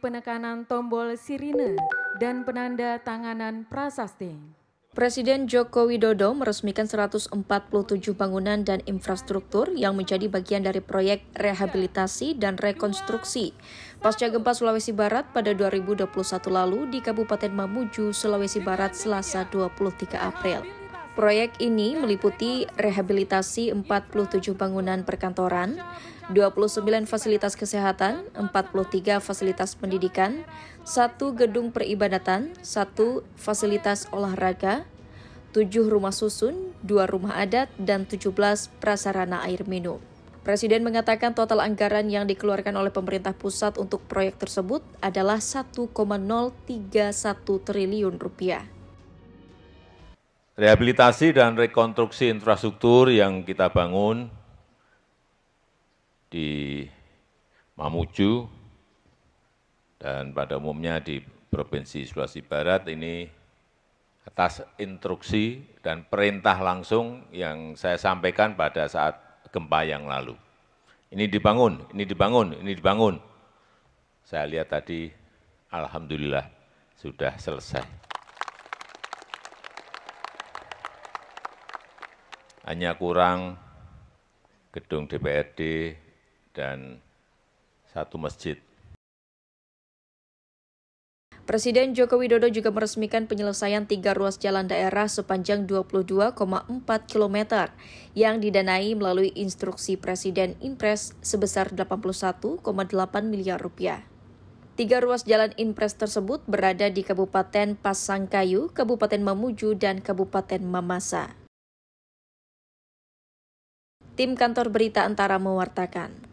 penekanan tombol sirine dan penanda tanganan prasasti. Presiden Joko Widodo meresmikan 147 bangunan dan infrastruktur yang menjadi bagian dari proyek rehabilitasi dan rekonstruksi pasca gempa Sulawesi Barat pada 2021 lalu di Kabupaten Mamuju, Sulawesi Barat Selasa 23 April. Proyek ini meliputi rehabilitasi 47 bangunan perkantoran, 29 fasilitas kesehatan, 43 fasilitas pendidikan, 1 gedung peribadatan, 1 fasilitas olahraga, 7 rumah susun, 2 rumah adat, dan 17 prasarana air minum. Presiden mengatakan total anggaran yang dikeluarkan oleh pemerintah pusat untuk proyek tersebut adalah 1,031 triliun rupiah. Rehabilitasi dan rekonstruksi infrastruktur yang kita bangun di Mamuju dan pada umumnya di Provinsi Sulawesi Barat ini atas instruksi dan perintah langsung yang saya sampaikan pada saat gempa yang lalu. Ini dibangun, ini dibangun, ini dibangun. Saya lihat tadi, Alhamdulillah, sudah selesai. hanya kurang gedung DPRD dan satu masjid. Presiden Joko Widodo juga meresmikan penyelesaian tiga ruas jalan daerah sepanjang 22,4 km yang didanai melalui instruksi Presiden impres sebesar 81,8 miliar rupiah. Tiga ruas jalan impres tersebut berada di Kabupaten Pasangkayu, Kabupaten Mamuju, dan Kabupaten Mamasa tim kantor berita Antara mewartakan.